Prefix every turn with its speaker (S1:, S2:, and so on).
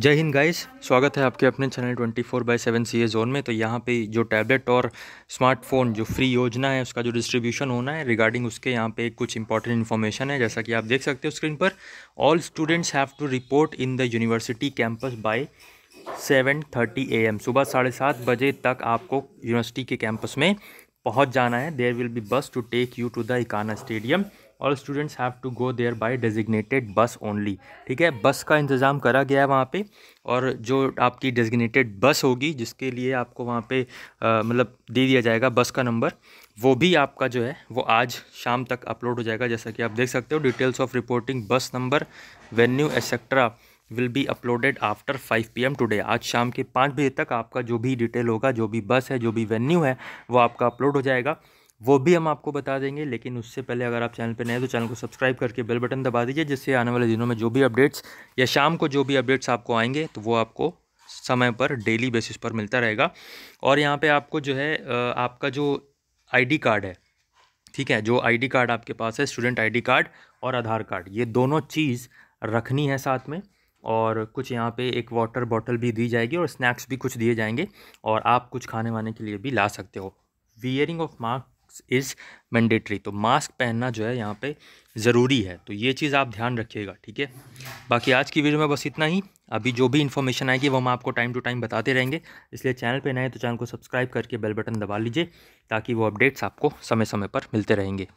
S1: जय हिंद गाइस स्वागत है आपके अपने channel 24 four by seven C A zone में तो यहाँ पे जो टैबलेट और स्मार्टफोन जो फ्री योजना है उसका जो डिस्ट्रीब्यूशन होना है रिगार्डिंग उसके यहाँ पे कुछ इंपॉर्टेंट इन्फॉर्मेशन है जैसा कि आप देख सकते हो स्क्रीन पर all students have to report in the university campus by seven thirty A M सुबह साढ़े सात बजे तक आपको यूनिवर्सिटी के कैंपस में पहुँच जाना है there will be bus to take you to the Ekana stadium all students have to go there by designated bus only ठीक है बस का इंतज़ाम करा गया है वहाँ पे और जो आपकी डेजिग्नेटेड बस होगी जिसके लिए आपको वहाँ पे मतलब दे दिया जाएगा बस का नंबर वो भी आपका जो है वो आज शाम तक अपलोड हो जाएगा जैसा कि आप देख सकते हो details of reporting bus number venue etcetera will be uploaded after 5 P M today आज शाम के पाँच बजे तक आपका जो भी डिटेल होगा जो भी बस है जो भी वेन्यू है वो आपका अपलोड हो जाएगा वो भी हम आपको बता देंगे लेकिन उससे पहले अगर आप चैनल पर नए तो चैनल को सब्सक्राइब करके बेल बटन दबा दीजिए जिससे आने वाले दिनों में जो भी अपडेट्स या शाम को जो भी अपडेट्स आपको आएंगे तो वो आपको समय पर डेली बेसिस पर मिलता रहेगा और यहाँ पे आपको जो है आपका जो आईडी कार्ड है ठीक है जो आईडी कार्ड आपके पास है स्टूडेंट आईडी कार्ड और आधार कार्ड ये दोनों चीज़ रखनी है साथ में और कुछ यहाँ पे एक वाटर बॉटल भी दी जाएगी और स्नैक्स भी कुछ दिए जाएंगे और आप कुछ खाने वाने के लिए भी ला सकते हो wearing of mask is mandatory तो मास्क पहनना जो है यहाँ पे ज़रूरी है तो ये चीज़ आप ध्यान रखिएगा ठीक है बाकी आज की वीडियो में बस इतना ही अभी जो भी इन्फॉर्मेशन आएगी वो हम आपको टाइम टू टाइम बताते रहेंगे इसलिए चैनल पे नए तो चैनल को सब्सक्राइब करके बेल बटन दबा लीजिए ताकि वो अपडेट्स आपको समय समय पर मिलते रहेंगे